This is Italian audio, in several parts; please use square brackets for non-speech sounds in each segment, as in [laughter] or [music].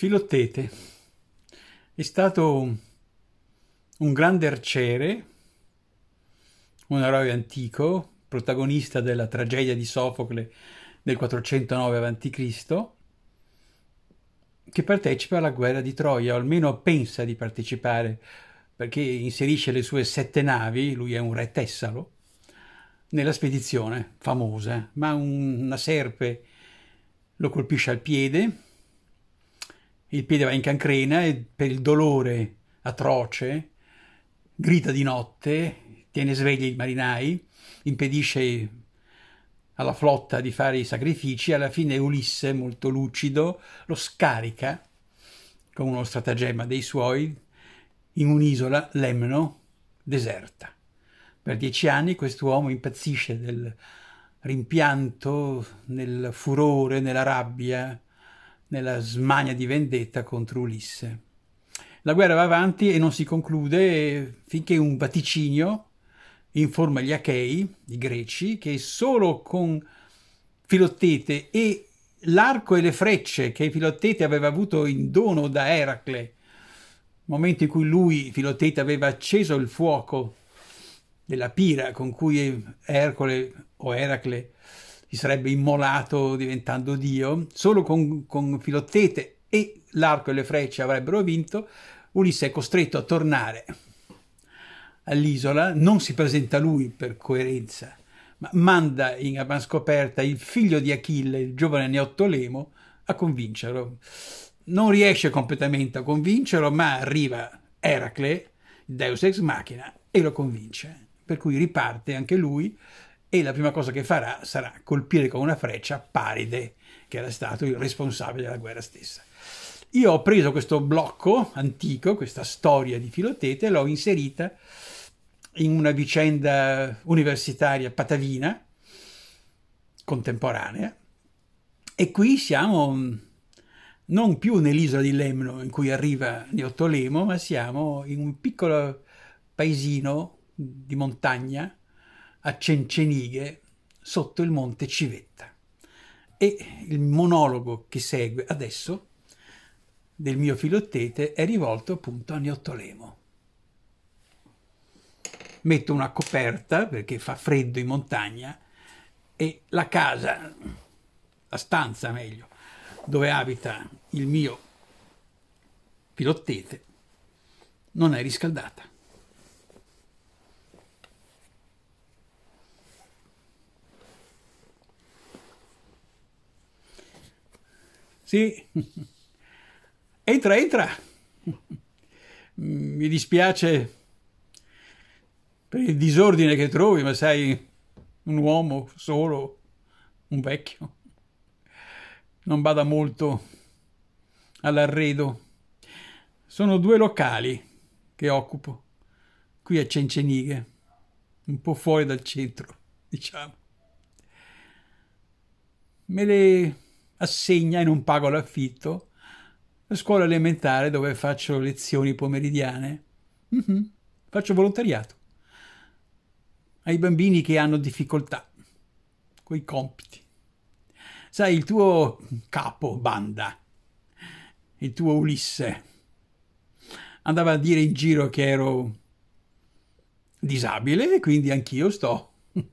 Filottete è stato un grande arciere, un eroe antico, protagonista della tragedia di Sofocle del 409 a.C., che partecipa alla guerra di Troia, o almeno pensa di partecipare, perché inserisce le sue sette navi, lui è un re tessalo, nella spedizione famosa, ma un, una serpe lo colpisce al piede il piede va in cancrena e per il dolore atroce grida di notte, tiene svegli i marinai, impedisce alla flotta di fare i sacrifici, alla fine Ulisse, molto lucido, lo scarica con uno stratagemma dei suoi in un'isola, Lemno, deserta. Per dieci anni quest'uomo impazzisce del rimpianto, nel furore, nella rabbia, nella smania di vendetta contro Ulisse. La guerra va avanti e non si conclude finché un vaticinio informa gli Achei, i greci, che solo con filottete e l'arco e le frecce che Filottete aveva avuto in dono da Eracle, momento in cui lui, Filottete, aveva acceso il fuoco della pira con cui Ercole o Eracle si sarebbe immolato diventando Dio, solo con, con Filottete e l'arco e le frecce avrebbero vinto, Ulisse è costretto a tornare all'isola, non si presenta lui per coerenza, ma manda in avanscoperta il figlio di Achille, il giovane Neottolemo, a convincerlo. Non riesce completamente a convincerlo, ma arriva Eracle, Deus ex machina, e lo convince. Per cui riparte anche lui e la prima cosa che farà sarà colpire con una freccia Paride, che era stato il responsabile della guerra stessa. Io ho preso questo blocco antico, questa storia di Filotete, l'ho inserita in una vicenda universitaria patavina, contemporanea, e qui siamo mm, non più nell'isola di Lemno in cui arriva Neotolemo, ma siamo in un piccolo paesino di montagna a Cencenighe sotto il monte Civetta. E il monologo che segue adesso del mio filottete è rivolto appunto a Gnottolemo. Metto una coperta perché fa freddo in montagna e la casa, la stanza meglio, dove abita il mio filottete non è riscaldata. Sì. Entra, entra. Mi dispiace per il disordine che trovi, ma sei un uomo solo, un vecchio. Non bada molto all'arredo. Sono due locali che occupo, qui a Cencenighe, un po' fuori dal centro, diciamo. Me le assegna e non pago l'affitto, la scuola elementare dove faccio lezioni pomeridiane. Mm-hmm. Faccio volontariato ai bambini che hanno difficoltà con i compiti. Sai, il tuo capo banda, il tuo Ulisse, andava a dire in giro che ero disabile e quindi anch'io sto [laughs]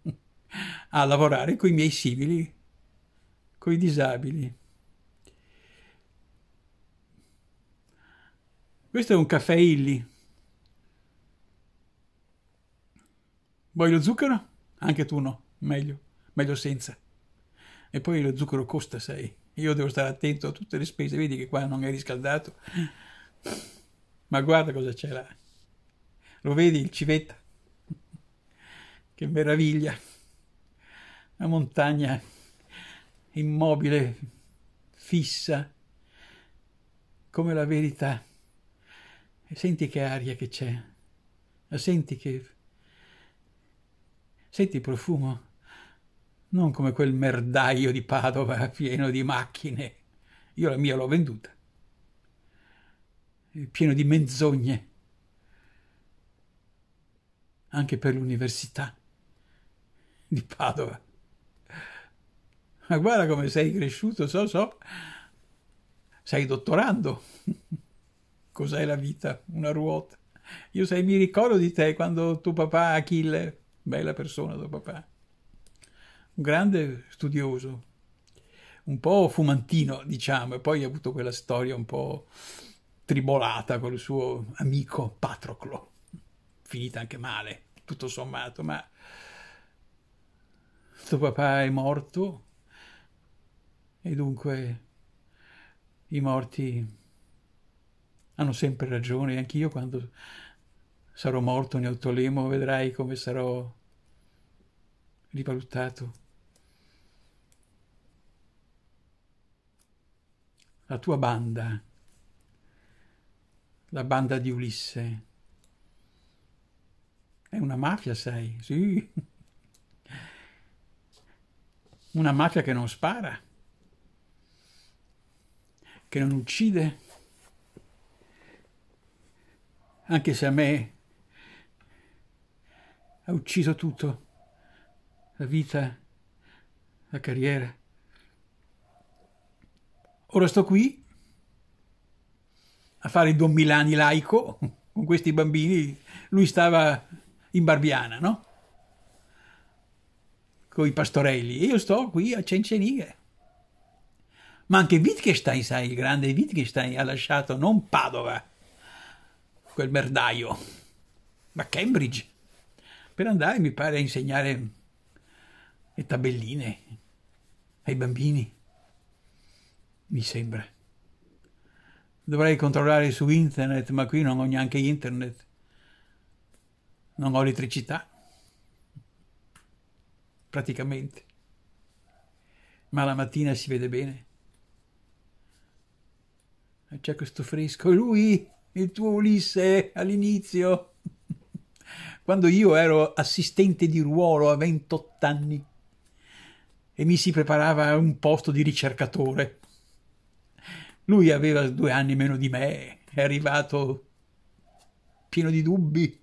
a lavorare con i miei simili i disabili. Questo è un caffè illi. Vuoi lo zucchero? Anche tu no, meglio, meglio senza. E poi lo zucchero costa, sai. Io devo stare attento a tutte le spese, vedi che qua non è riscaldato. Ma guarda cosa c'è là. Lo vedi il civetta? Che meraviglia! La montagna immobile, fissa, come la verità. E senti che aria che c'è, la senti che... Senti il profumo, non come quel merdaio di Padova pieno di macchine. Io la mia l'ho venduta, pieno di menzogne, anche per l'università di Padova. Ma guarda come sei cresciuto, so, so. Sei dottorando. Cos'è la vita? Una ruota. Io sai, mi ricordo di te quando tuo papà Achille, bella persona tuo papà, un grande studioso, un po' fumantino, diciamo, e poi ha avuto quella storia un po' tribolata con il suo amico Patroclo, finita anche male, tutto sommato, ma tuo papà è morto e dunque i morti hanno sempre ragione, anch'io quando sarò morto in autolemo vedrai come sarò rivalutato. La tua banda, la banda di Ulisse, è una mafia, sai, sì. [laughs] Una mafia che non spara che non uccide, anche se a me ha ucciso tutto, la vita, la carriera. Ora sto qui a fare il Don Milani laico con questi bambini, lui stava in Barbiana, no? Con i pastorelli, e io sto qui a Cenceniga ma anche Wittgenstein, sai, il grande Wittgenstein ha lasciato non Padova, quel merdaio, ma Cambridge, per andare, mi pare, a insegnare le tabelline ai bambini, mi sembra. Dovrei controllare su internet, ma qui non ho neanche internet, non ho elettricità, praticamente. Ma la mattina si vede bene c'è questo fresco, lui, il tuo Ulisse all'inizio, quando io ero assistente di ruolo a 28 anni e mi si preparava un posto di ricercatore. Lui aveva due anni meno di me, è arrivato pieno di dubbi,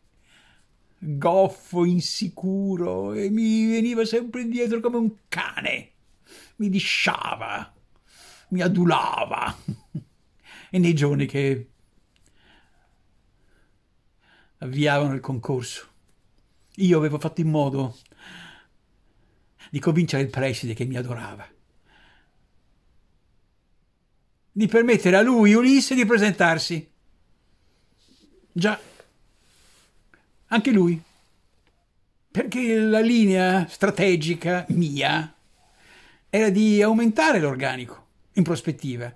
goffo, insicuro, e mi veniva sempre indietro come un cane. Mi disciava, mi adulava e nei giorni che avviavano il concorso. Io avevo fatto in modo di convincere il preside che mi adorava, di permettere a lui, Ulisse, di presentarsi. Già, anche lui, perché la linea strategica mia era di aumentare l'organico in prospettiva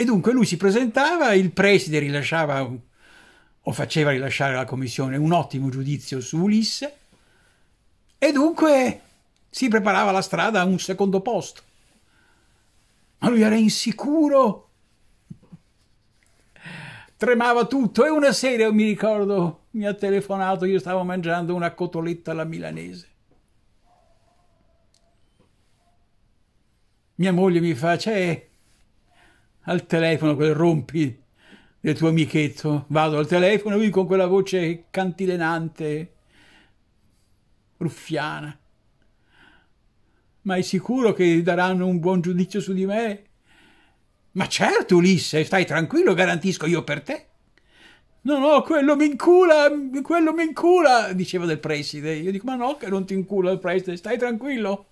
e dunque lui si presentava, il preside rilasciava o faceva rilasciare alla commissione un ottimo giudizio su Ulisse e dunque si preparava la strada a un secondo posto. Ma lui era insicuro, tremava tutto e una sera, mi ricordo, mi ha telefonato, io stavo mangiando una cotoletta alla milanese. Mia moglie mi fa, c'è al telefono quel rompi del tuo amichetto. Vado al telefono, lui con quella voce cantilenante, ruffiana. Ma è sicuro che daranno un buon giudizio su di me? Ma certo, Ulisse, stai tranquillo, garantisco io per te. No, no, quello mi incula, quello mi incula, diceva del preside. Io dico, ma no, che non ti incula il preside, stai tranquillo.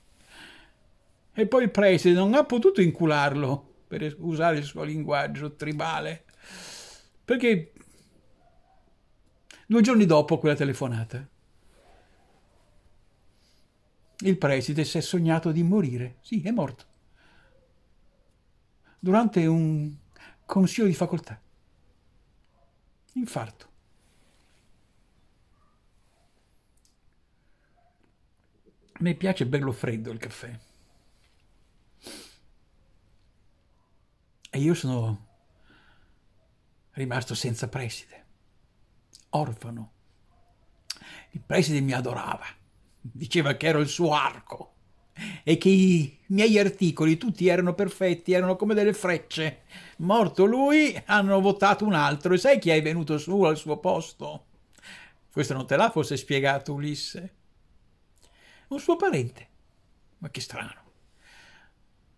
E poi il preside non ha potuto incularlo per usare il suo linguaggio tribale. Perché due giorni dopo quella telefonata, il preside si è sognato di morire. Sì, è morto. Durante un consiglio di facoltà. Infarto. A me piace bello freddo il caffè. E io sono rimasto senza preside, orfano. Il preside mi adorava, diceva che ero il suo arco e che i miei articoli tutti erano perfetti, erano come delle frecce. Morto lui, hanno votato un altro e sai chi è venuto su al suo posto? Questo non te l'ha forse spiegato Ulisse? Un suo parente. Ma che strano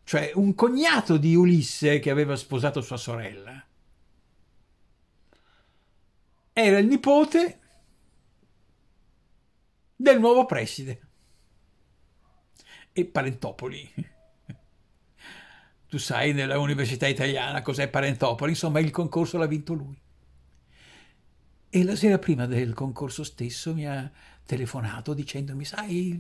cioè un cognato di Ulisse che aveva sposato sua sorella. Era il nipote del nuovo preside e Parentopoli. Tu sai nella università italiana cos'è Parentopoli, insomma il concorso l'ha vinto lui. E la sera prima del concorso stesso mi ha telefonato dicendomi, sai,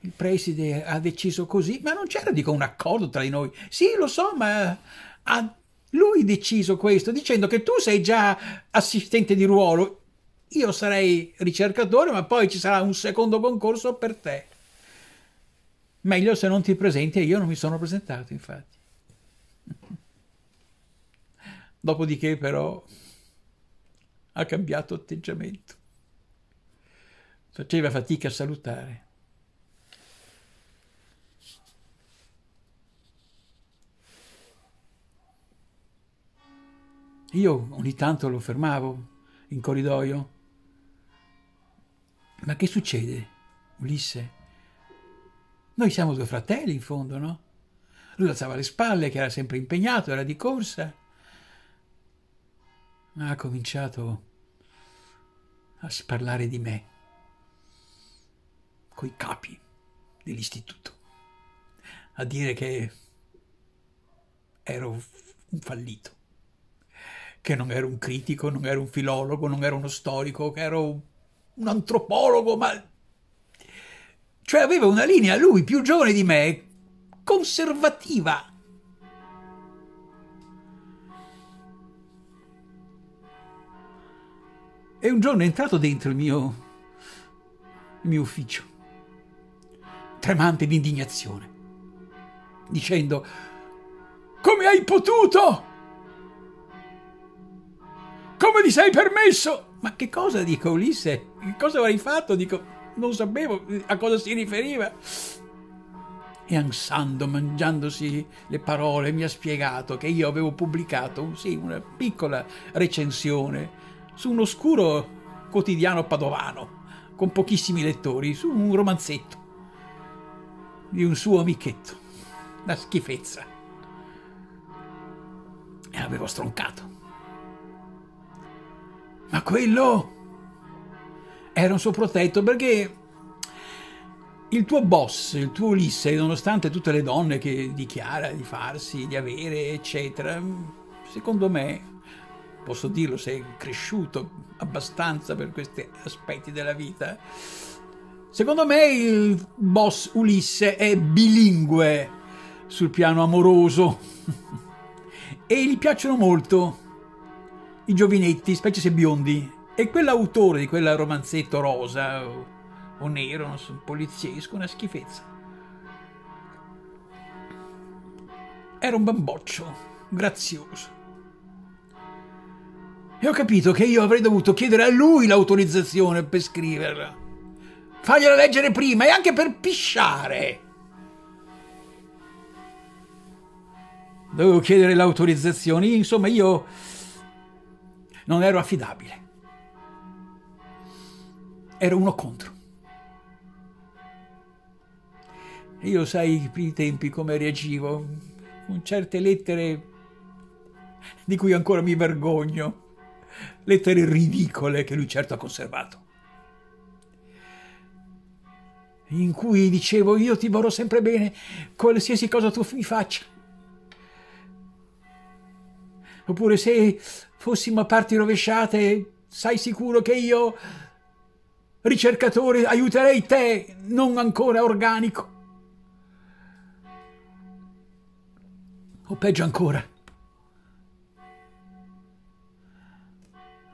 il preside ha deciso così, ma non c'era, dico, un accordo tra di noi. Sì, lo so, ma ha lui deciso questo, dicendo che tu sei già assistente di ruolo, io sarei ricercatore, ma poi ci sarà un secondo concorso per te. Meglio se non ti presenti e io non mi sono presentato, infatti. [laughs] Dopodiché però ha cambiato atteggiamento. Faceva fatica a salutare. Io ogni tanto lo fermavo in corridoio. Ma che succede, Ulisse? Noi siamo due fratelli, in fondo, no? Lui alzava le spalle, che era sempre impegnato, era di corsa. Ma Ha cominciato a sparlare di me coi capi dell'istituto, a dire che ero un fallito che non ero un critico, non ero un filologo, non ero uno storico, che ero un antropologo, ma... Cioè aveva una linea, lui, più giovane di me, conservativa. E un giorno è entrato dentro il mio, il mio ufficio, tremante di indignazione, dicendo, come hai potuto? Come ti sei permesso? Ma che cosa dico, Ulisse? Che cosa avrai fatto? Dico, non sapevo a cosa si riferiva. E ansando, mangiandosi le parole, mi ha spiegato che io avevo pubblicato sì, una piccola recensione su un oscuro quotidiano padovano, con pochissimi lettori, su un romanzetto di un suo amichetto. La schifezza. E avevo stroncato. Ma quello era un suo protetto perché il tuo boss, il tuo Ulisse, nonostante tutte le donne che dichiara di farsi, di avere, eccetera, secondo me, posso dirlo, sei cresciuto abbastanza per questi aspetti della vita. Secondo me il boss Ulisse è bilingue sul piano amoroso [laughs] e gli piacciono molto i giovinetti, specie se biondi. E quell'autore di quel romanzetto rosa o, o nero, non so, poliziesco, una schifezza. Era un bamboccio, grazioso. E ho capito che io avrei dovuto chiedere a lui l'autorizzazione per scriverla. Fargliela leggere prima e anche per pisciare. Dovevo chiedere l'autorizzazione, insomma io non ero affidabile. Ero uno contro. E io sai i primi tempi come reagivo, con certe lettere di cui ancora mi vergogno, lettere ridicole che lui certo ha conservato, in cui dicevo io ti vorrò sempre bene, qualsiasi cosa tu mi faccia. Oppure se fossimo a parti rovesciate, sai sicuro che io, ricercatore, aiuterei te, non ancora organico. O peggio ancora.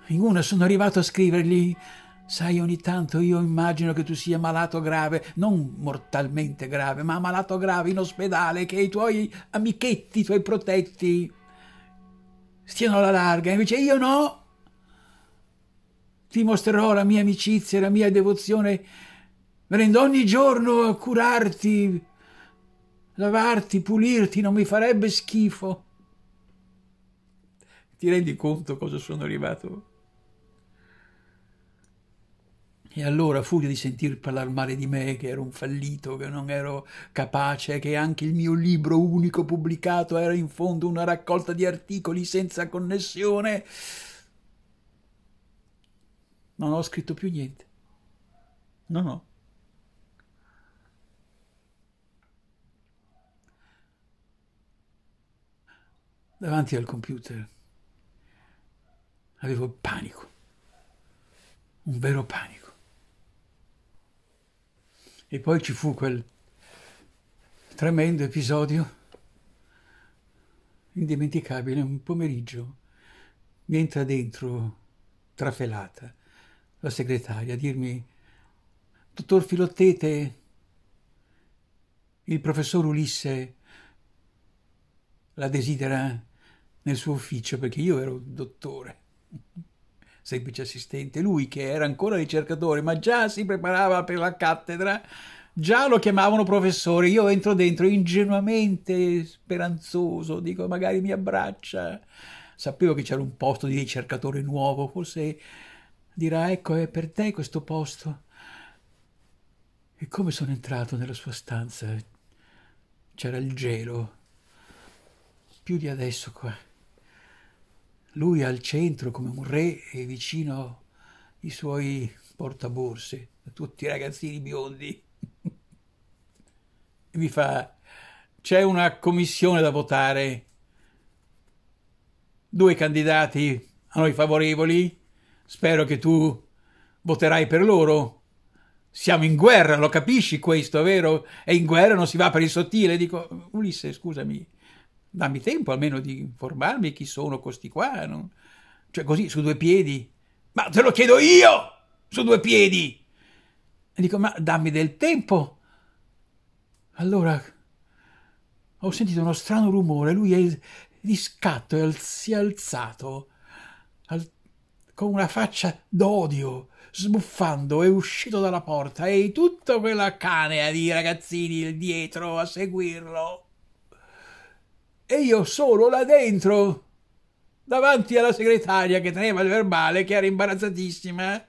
In una sono arrivato a scrivergli Sai, ogni tanto io immagino che tu sia malato grave, non mortalmente grave, ma malato grave in ospedale, che i tuoi amichetti, i tuoi protetti stiano alla larga, invece io no. Ti mostrerò la mia amicizia, la mia devozione, venendo ogni giorno a curarti, lavarti, pulirti, non mi farebbe schifo. Ti rendi conto cosa sono arrivato? E allora, furia di sentir parlare male di me, che ero un fallito, che non ero capace, che anche il mio libro unico pubblicato era in fondo una raccolta di articoli senza connessione, non ho scritto più niente. No, no. Davanti al computer avevo panico, un vero panico. E poi ci fu quel tremendo episodio indimenticabile, un pomeriggio mi entra dentro, trafelata, la segretaria a dirmi «Dottor Filottete, il professor Ulisse la desidera nel suo ufficio perché io ero dottore» semplice assistente, lui che era ancora ricercatore, ma già si preparava per la cattedra, già lo chiamavano professore. Io entro dentro ingenuamente speranzoso, dico magari mi abbraccia. Sapevo che c'era un posto di ricercatore nuovo, forse dirà ecco è per te questo posto. E come sono entrato nella sua stanza? C'era il gelo, più di adesso qua lui al centro come un re e vicino i suoi portaborse, tutti ragazzini biondi. e [laughs] mi fa, c'è una commissione da votare, due candidati a noi favorevoli, spero che tu voterai per loro. Siamo in guerra, lo capisci questo, vero? È in guerra non si va per il sottile. Dico, Ulisse, scusami, dammi tempo almeno di informarmi chi sono questi qua, non... cioè così su due piedi. Ma te lo chiedo io su due piedi. E dico, ma dammi del tempo. Allora ho sentito uno strano rumore, lui è di scatto e si è alzato al... con una faccia d'odio, sbuffando, è uscito dalla porta e tutta quella canea di ragazzini dietro a seguirlo e io solo là dentro, davanti alla segretaria che teneva il verbale, che era imbarazzatissima.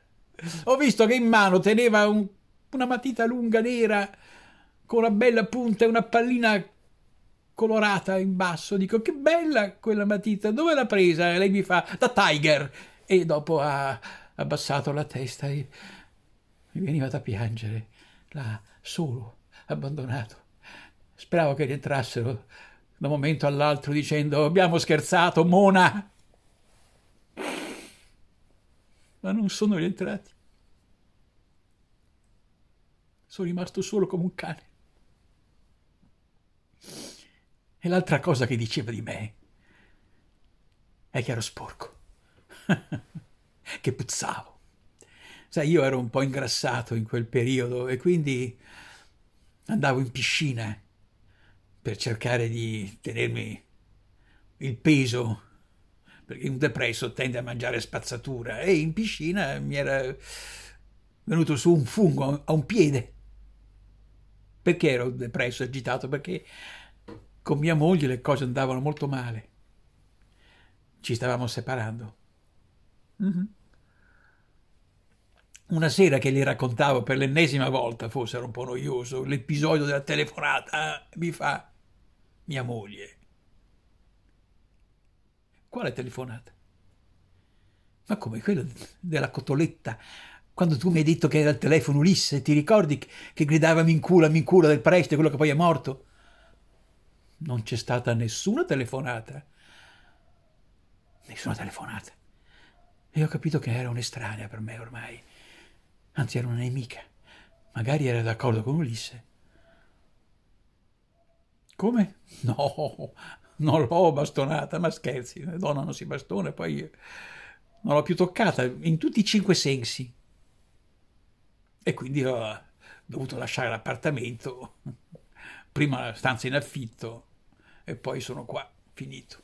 Ho visto che in mano teneva un, una matita lunga nera con una bella punta e una pallina colorata in basso. Dico, che bella quella matita, dove l'ha presa? E lei mi fa, da Tiger. E dopo ha abbassato la testa e mi veniva da piangere, là, solo, abbandonato. Speravo che rientrassero da un momento all'altro dicendo abbiamo scherzato, mona! Ma non sono rientrati. Sono rimasto solo come un cane. E l'altra cosa che diceva di me è che ero sporco, [laughs] che puzzavo. Sai, io ero un po' ingrassato in quel periodo e quindi andavo in piscina per cercare di tenermi il peso, perché un depresso tende a mangiare spazzatura e in piscina mi era venuto su un fungo a un piede. Perché ero depresso, agitato? Perché con mia moglie le cose andavano molto male. Ci stavamo separando. Mm-hmm. Una sera che gli raccontavo per l'ennesima volta, forse era un po' noioso, l'episodio della telefonata, eh, mi fa, mia moglie. Quale telefonata? Ma come quella della cotoletta? Quando tu mi hai detto che era il telefono Ulisse, ti ricordi che gridava Mincula, Mincula del preste, quello che poi è morto? Non c'è stata nessuna telefonata. Nessuna telefonata. E ho capito che era un'estranea per me ormai. Anzi, era una nemica. Magari era d'accordo con Ulisse come? No, non l'ho bastonata, ma scherzi, la donna non si bastone, poi non l'ho più toccata, in tutti i cinque sensi. E quindi ho dovuto lasciare l'appartamento, prima la stanza in affitto e poi sono qua, finito.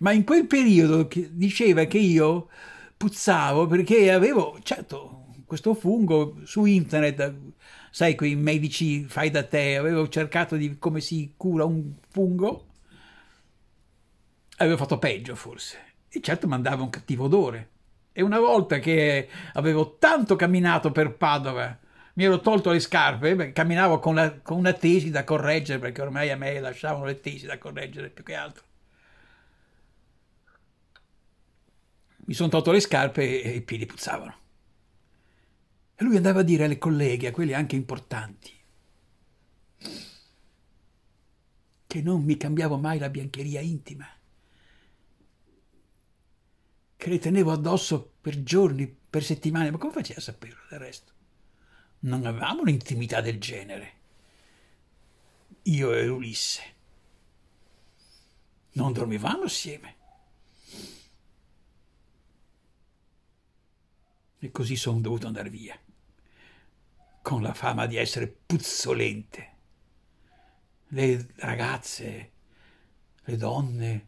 Ma in quel periodo diceva che io puzzavo perché avevo, certo, questo fungo su internet, sai, quei medici fai da te, avevo cercato di come si cura un fungo, avevo fatto peggio forse. E certo mandava un cattivo odore. E una volta che avevo tanto camminato per Padova, mi ero tolto le scarpe, camminavo con, la, con una tesi da correggere, perché ormai a me lasciavano le tesi da correggere più che altro. mi sono tolto le scarpe e i piedi puzzavano. E lui andava a dire alle colleghe, a quelle anche importanti, che non mi cambiavo mai la biancheria intima, che le tenevo addosso per giorni, per settimane, ma come faceva a saperlo del resto? Non avevamo un'intimità del genere. Io e Ulisse. Non dormivamo assieme. E così sono dovuto andare via con la fama di essere puzzolente. Le ragazze, le donne,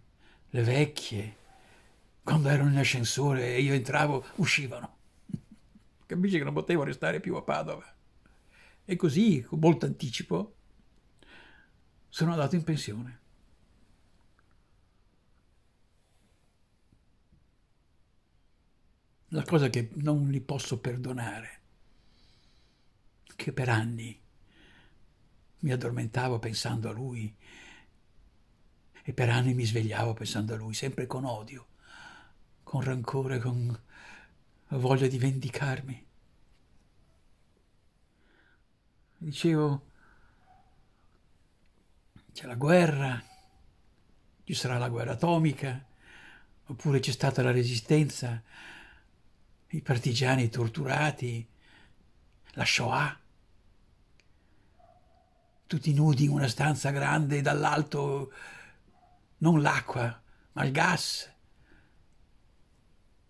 le vecchie, quando erano in ascensore e io entravo, uscivano. [laughs] Capisci che non potevo restare più a Padova. E così, con molto anticipo, sono andato in pensione. La cosa che non li posso perdonare che per anni mi addormentavo pensando a lui e per anni mi svegliavo pensando a lui, sempre con odio, con rancore, con voglia di vendicarmi. Dicevo, c'è la guerra, ci sarà la guerra atomica, oppure c'è stata la resistenza, i partigiani torturati, la Shoah tutti nudi in una stanza grande dall'alto non l'acqua, ma il gas.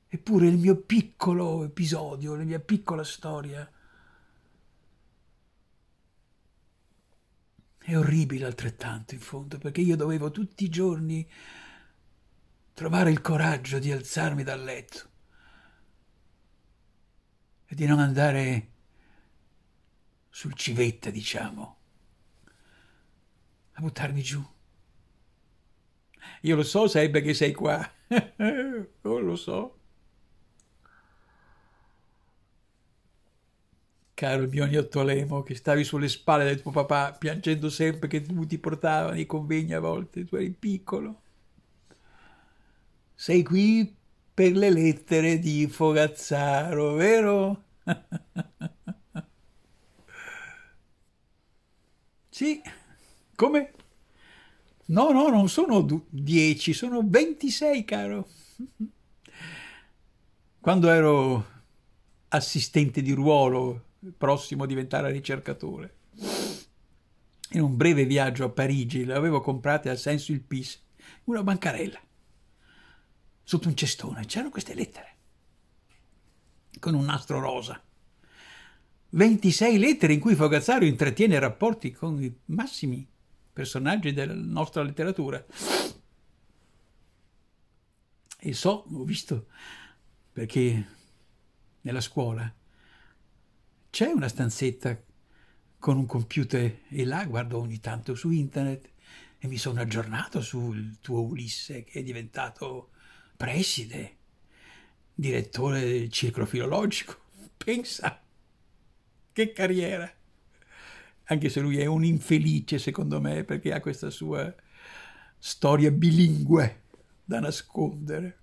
Eppure il mio piccolo episodio, la mia piccola storia è orribile altrettanto in fondo, perché io dovevo tutti i giorni trovare il coraggio di alzarmi dal letto e di non andare sul civetta, diciamo a buttarmi giù. Io lo so, Seb, che sei qua. [laughs] oh, lo so. Caro il mio Agnotto che stavi sulle spalle del tuo papà, piangendo sempre che tu ti portava nei convegni a volte, tu eri piccolo. Sei qui per le lettere di Fogazzaro, vero? [laughs] sì. Come? No, no, non sono 10, sono 26, caro. Quando ero assistente di ruolo, prossimo a diventare ricercatore, in un breve viaggio a Parigi, le avevo comprate a Senso il Pis, una bancarella. Sotto un cestone c'erano queste lettere, con un nastro rosa. 26 lettere in cui Fogazzaro intrattiene rapporti con i massimi personaggi della nostra letteratura. E so, ho visto, perché nella scuola c'è una stanzetta con un computer e là guardo ogni tanto su internet e mi sono aggiornato sul tuo Ulisse che è diventato preside, direttore del circolo filologico. [laughs] Pensa, che carriera! anche se lui è un infelice secondo me perché ha questa sua storia bilingue da nascondere.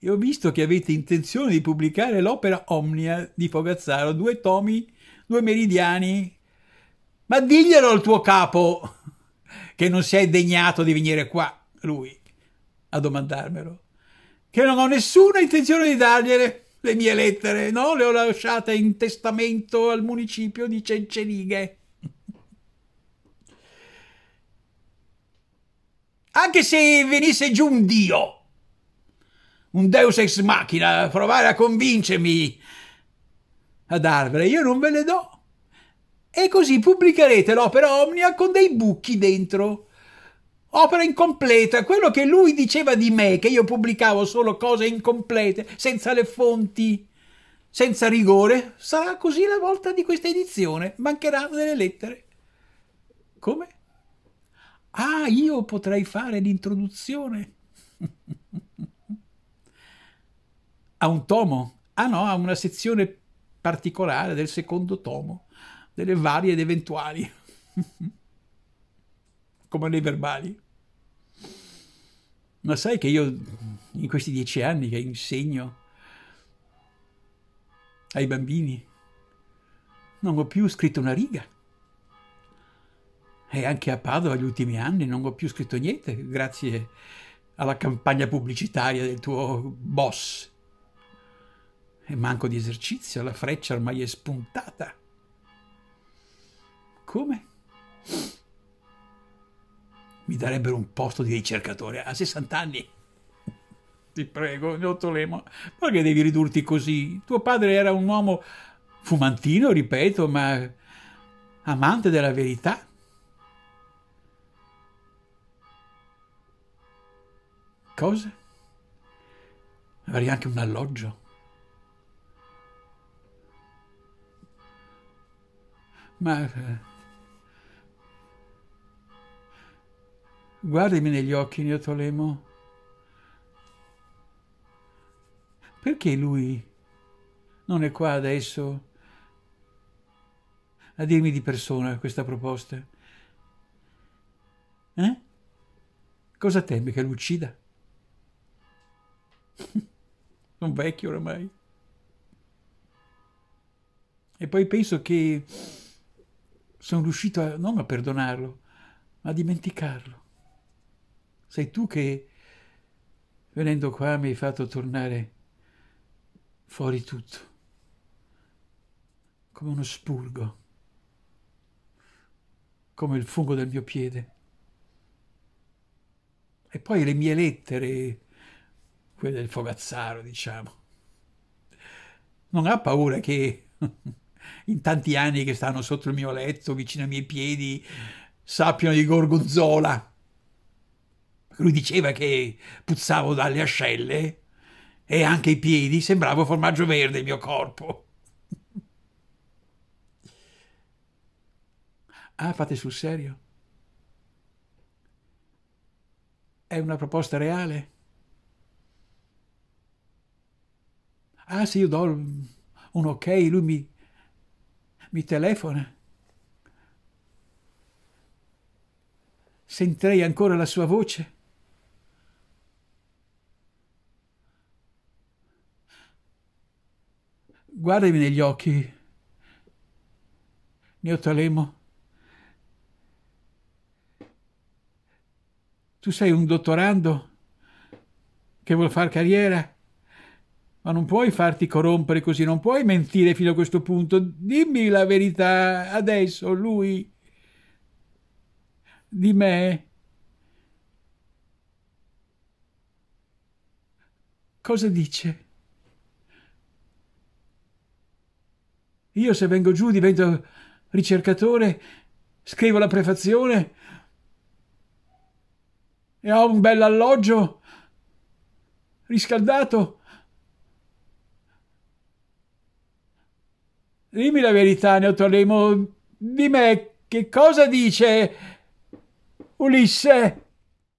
E ho visto che avete intenzione di pubblicare l'opera Omnia di Fogazzaro, due tomi, due meridiani. Ma diglielo al tuo capo che non si è degnato di venire qua, lui, a domandarmelo. Che non ho nessuna intenzione di dargliele. Le mie lettere, no? Le ho lasciate in testamento al municipio di Cencenighe. Anche se venisse giù un dio, un deus ex machina, a provare a convincermi a darvele, io non ve le do. E così pubblicherete l'opera Omnia con dei buchi dentro opera incompleta, quello che lui diceva di me, che io pubblicavo solo cose incomplete, senza le fonti, senza rigore, sarà così la volta di questa edizione, mancheranno delle lettere. Come? Ah, io potrei fare l'introduzione. [laughs] a un tomo? Ah no, a una sezione particolare del secondo tomo, delle varie ed eventuali. [laughs] come nei verbali. Ma sai che io in questi dieci anni che insegno ai bambini non ho più scritto una riga. E anche a Padova negli ultimi anni non ho più scritto niente, grazie alla campagna pubblicitaria del tuo boss. E manco di esercizio, la freccia ormai è spuntata. Come? mi darebbero un posto di ricercatore a 60 anni. Ti prego, Ottolemo, perché devi ridurti così? Tuo padre era un uomo fumantino, ripeto, ma amante della verità. Cosa? Avrei anche un alloggio. Ma eh, Guardami negli occhi, Neotolemo. Perché lui non è qua adesso a dirmi di persona questa proposta? Eh? Cosa teme che lo uccida? Sono [laughs] vecchio oramai. E poi penso che sono riuscito a, non a perdonarlo, ma a dimenticarlo. Sei tu che, venendo qua, mi hai fatto tornare fuori tutto, come uno spurgo, come il fungo del mio piede. E poi le mie lettere, quelle del fogazzaro, diciamo. Non ha paura che [laughs] in tanti anni che stanno sotto il mio letto, vicino ai miei piedi, sappiano di gorgonzola lui diceva che puzzavo dalle ascelle e anche i piedi, sembrava formaggio verde il mio corpo. [laughs] ah, fate sul serio? È una proposta reale? Ah, se io do un ok, lui mi, mi telefona. Sentirei ancora la sua voce. Guardami negli occhi, Neotalemo. Tu sei un dottorando che vuol far carriera, ma non puoi farti corrompere così, non puoi mentire fino a questo punto. Dimmi la verità adesso, lui, di me. Cosa dice? Io se vengo giù divento ricercatore, scrivo la prefazione e ho un bel alloggio riscaldato. Dimmi la verità, Neotolemo, di me che cosa dice Ulisse?